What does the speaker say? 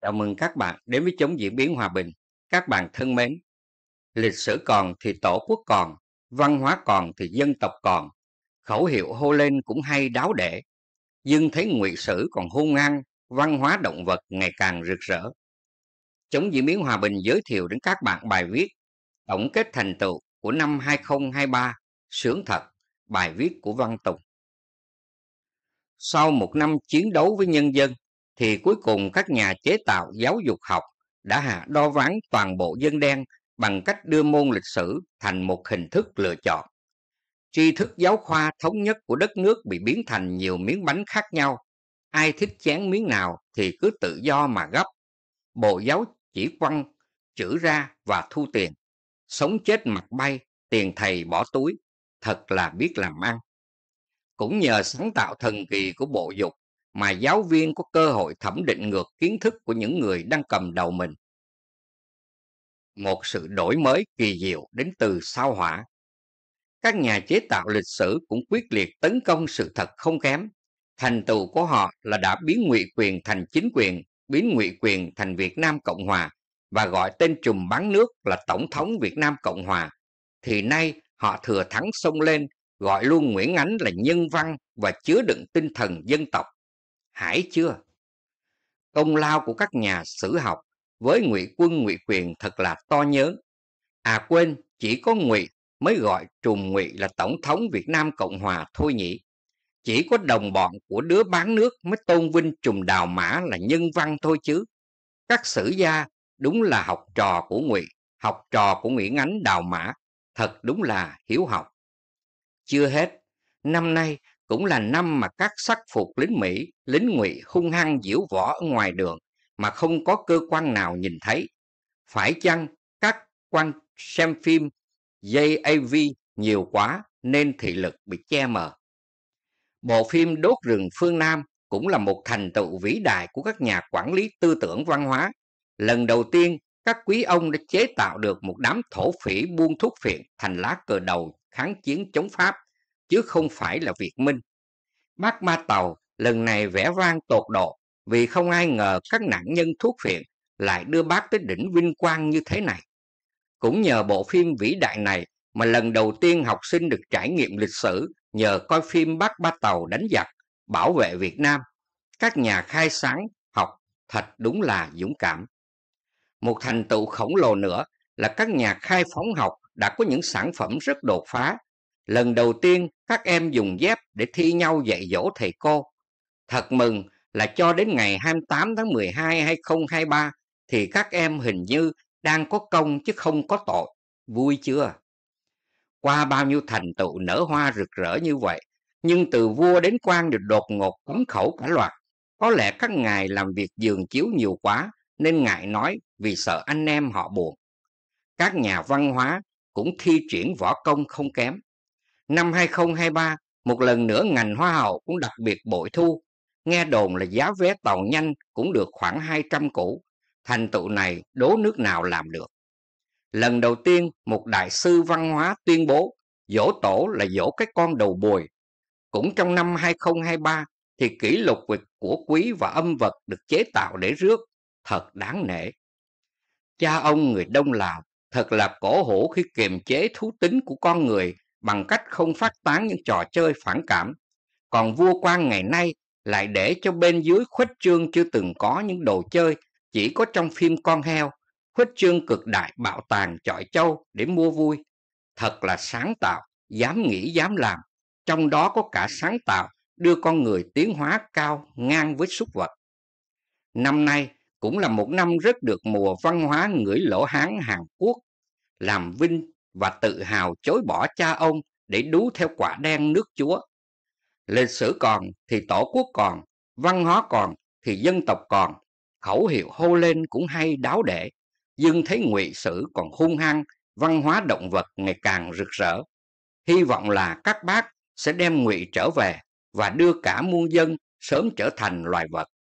Chào mừng các bạn đến với chống diễn biến hòa bình. Các bạn thân mến, lịch sử còn thì tổ quốc còn, văn hóa còn thì dân tộc còn. Khẩu hiệu hô lên cũng hay đáo để. Nhưng thấy ngụy sử còn hôn ngang, văn hóa động vật ngày càng rực rỡ. Chống diễn biến hòa bình giới thiệu đến các bạn bài viết Tổng kết thành tựu của năm 2023, sướng thật, bài viết của Văn Tùng. Sau một năm chiến đấu với nhân dân, thì cuối cùng các nhà chế tạo giáo dục học đã hạ đo ván toàn bộ dân đen bằng cách đưa môn lịch sử thành một hình thức lựa chọn. Tri thức giáo khoa thống nhất của đất nước bị biến thành nhiều miếng bánh khác nhau. Ai thích chén miếng nào thì cứ tự do mà gấp. Bộ giáo chỉ quăng, chữ ra và thu tiền. Sống chết mặt bay, tiền thầy bỏ túi. Thật là biết làm ăn. Cũng nhờ sáng tạo thần kỳ của bộ dục mà giáo viên có cơ hội thẩm định ngược kiến thức của những người đang cầm đầu mình. Một sự đổi mới kỳ diệu đến từ sao hỏa. Các nhà chế tạo lịch sử cũng quyết liệt tấn công sự thật không kém. Thành tựu của họ là đã biến ngụy quyền thành chính quyền, biến ngụy quyền thành Việt Nam Cộng Hòa và gọi tên trùm bán nước là Tổng thống Việt Nam Cộng Hòa. Thì nay họ thừa thắng sông lên gọi luôn Nguyễn Ánh là nhân văn và chứa đựng tinh thần dân tộc hải chưa? Công lao của các nhà sử học với ngụy quân ngụy quyền thật là to nhớ. À quên, chỉ có ngụy mới gọi trùng ngụy là tổng thống Việt Nam Cộng Hòa thôi nhỉ. Chỉ có đồng bọn của đứa bán nước mới tôn vinh trùng đào mã là nhân văn thôi chứ. Các sử gia đúng là học trò của ngụy, học trò của Nguyễn Ánh đào mã, thật đúng là hiếu học. Chưa hết, năm nay cũng là năm mà các sắc phục lính Mỹ, lính ngụy hung hăng diễu võ ở ngoài đường mà không có cơ quan nào nhìn thấy. Phải chăng các quan xem phim JAV nhiều quá nên thị lực bị che mờ? Bộ phim Đốt rừng phương Nam cũng là một thành tựu vĩ đại của các nhà quản lý tư tưởng văn hóa. Lần đầu tiên, các quý ông đã chế tạo được một đám thổ phỉ buôn thuốc phiện thành lá cờ đầu kháng chiến chống Pháp chứ không phải là Việt Minh. Bác Ma Tàu lần này vẽ vang tột độ vì không ai ngờ các nạn nhân thuốc phiện lại đưa bác tới đỉnh vinh quang như thế này. Cũng nhờ bộ phim vĩ đại này mà lần đầu tiên học sinh được trải nghiệm lịch sử nhờ coi phim Bác Ba Tàu đánh giặc, bảo vệ Việt Nam. Các nhà khai sáng, học thật đúng là dũng cảm. Một thành tựu khổng lồ nữa là các nhà khai phóng học đã có những sản phẩm rất đột phá. Lần đầu tiên các em dùng dép để thi nhau dạy dỗ thầy cô. Thật mừng là cho đến ngày 28 tháng 12 2023 thì các em hình như đang có công chứ không có tội. Vui chưa? Qua bao nhiêu thành tựu nở hoa rực rỡ như vậy, nhưng từ vua đến quan được đột ngột cấm khẩu cả loạt. Có lẽ các ngài làm việc giường chiếu nhiều quá nên ngại nói vì sợ anh em họ buồn. Các nhà văn hóa cũng thi triển võ công không kém. Năm 2023, một lần nữa ngành hoa hậu cũng đặc biệt bội thu. Nghe đồn là giá vé tàu nhanh cũng được khoảng 200 củ. Thành tựu này đố nước nào làm được. Lần đầu tiên, một đại sư văn hóa tuyên bố dỗ tổ là dỗ cái con đầu bồi Cũng trong năm 2023 thì kỷ lục việc của quý và âm vật được chế tạo để rước. Thật đáng nể. Cha ông người Đông Lào thật là cổ hủ khi kiềm chế thú tính của con người bằng cách không phát tán những trò chơi phản cảm. Còn vua quan ngày nay lại để cho bên dưới khuếch trương chưa từng có những đồ chơi chỉ có trong phim con heo, khuếch trương cực đại bảo tàng chọi châu để mua vui. Thật là sáng tạo, dám nghĩ dám làm, trong đó có cả sáng tạo đưa con người tiến hóa cao ngang với súc vật. Năm nay cũng là một năm rất được mùa văn hóa ngửi lỗ hán Hàn Quốc, làm vinh và tự hào chối bỏ cha ông để đú theo quả đen nước Chúa. Lịch sử còn thì tổ quốc còn, văn hóa còn thì dân tộc còn. Khẩu hiệu hô lên cũng hay đáo để, nhưng thấy ngụy sử còn hung hăng, văn hóa động vật ngày càng rực rỡ. Hy vọng là các bác sẽ đem ngụy trở về và đưa cả muôn dân sớm trở thành loài vật.